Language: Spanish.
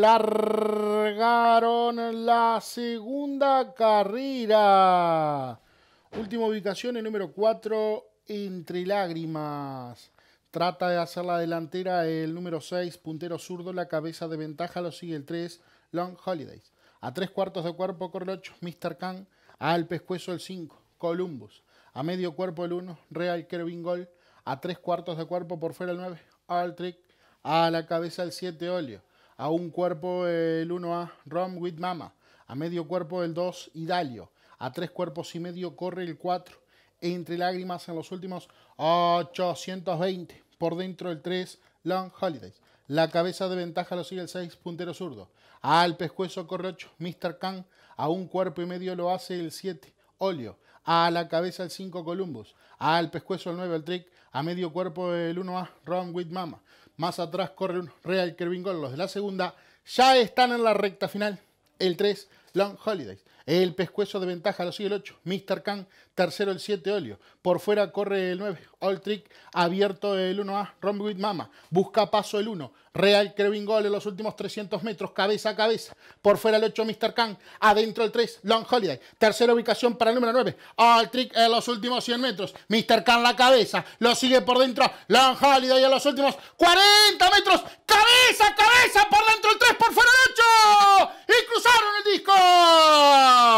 largaron la segunda carrera. Última ubicación, el número 4, Entre Lágrimas. Trata de hacer la delantera el número 6, puntero zurdo, la cabeza de ventaja lo sigue el 3, Long Holidays. A 3 cuartos de cuerpo Corlocho, el 8, Mr. Khan. Al pescuezo el 5, Columbus. A medio cuerpo el 1, Real Kervin Gol. A 3 cuartos de cuerpo por fuera el 9, All Trick. A la cabeza el 7 Olio. A un cuerpo el 1A Rom with Mama. A medio cuerpo el 2 Idalio. A tres cuerpos y medio corre el 4. Entre lágrimas en los últimos 820. Por dentro el 3 Long Holidays. La cabeza de ventaja lo sigue el 6 Puntero Zurdo. Al pescuezo corre 8 Mr. Khan. A un cuerpo y medio lo hace el 7 Olio. A la cabeza el 5 Columbus. Al pescuezo el 9 el Trick. A medio cuerpo el 1A Rom with Mama. Más atrás corre un Real Kervin Los de la segunda ya están en la recta final. El 3, Long Holidays. El pescuezo de ventaja lo sigue el 8. Mr. Khan, tercero el 7, Olio. Por fuera corre el 9. All Trick, abierto el 1A. Rombuid with Mama, busca paso el 1. Real Crevin Gol en los últimos 300 metros, cabeza a cabeza. Por fuera el 8, Mr. Khan. Adentro el 3, Long Holiday. Tercera ubicación para el número 9. All Trick en los últimos 100 metros. Mr. Khan la cabeza. Lo sigue por dentro. Long Holiday en los últimos 40 metros. ¡Cabeza! cabeza, cabeza, por dentro el 3, por fuera el 8. Y cruzaron el disco.